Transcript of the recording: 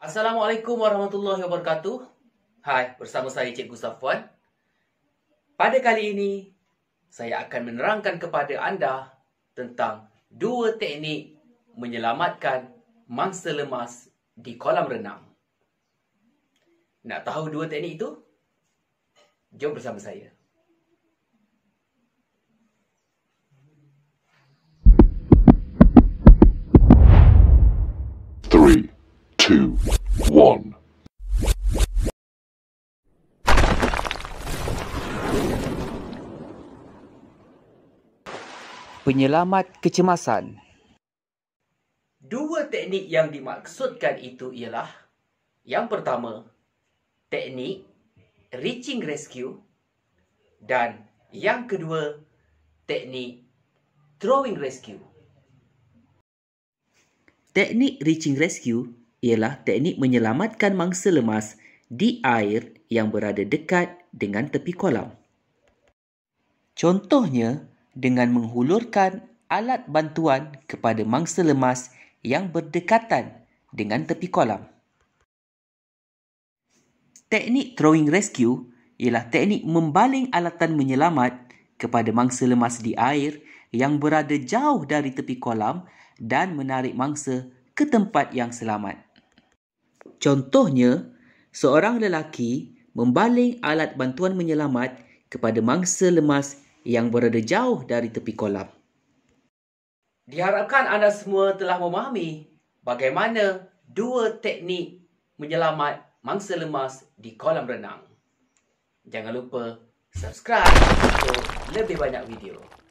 Assalamualaikum warahmatullahi wabarakatuh. Hai, bersama saya Cikgu Safwan. Pada kali ini, saya akan menerangkan kepada anda tentang dua teknik menyelamatkan mangsa lemas di kolam renang. Nak tahu dua teknik itu? Jom bersama saya. two, one. Penyelamat kecemasan Dua teknik yang dimaksudkan itu ialah Yang pertama, teknik reaching rescue Dan yang kedua, teknik throwing rescue Teknik reaching rescue ialah teknik menyelamatkan mangsa lemas di air yang berada dekat dengan tepi kolam. Contohnya dengan menghulurkan alat bantuan kepada mangsa lemas yang berdekatan dengan tepi kolam. Teknik throwing rescue ialah teknik membaling alatan menyelamat kepada mangsa lemas di air yang berada jauh dari tepi kolam dan menarik mangsa ke tempat yang selamat. Contohnya, seorang lelaki membaling alat bantuan menyelamat kepada mangsa lemas yang berada jauh dari tepi kolam. Diharapkan anda semua telah memahami bagaimana dua teknik menyelamat mangsa lemas di kolam renang. Jangan lupa subscribe untuk lebih banyak video.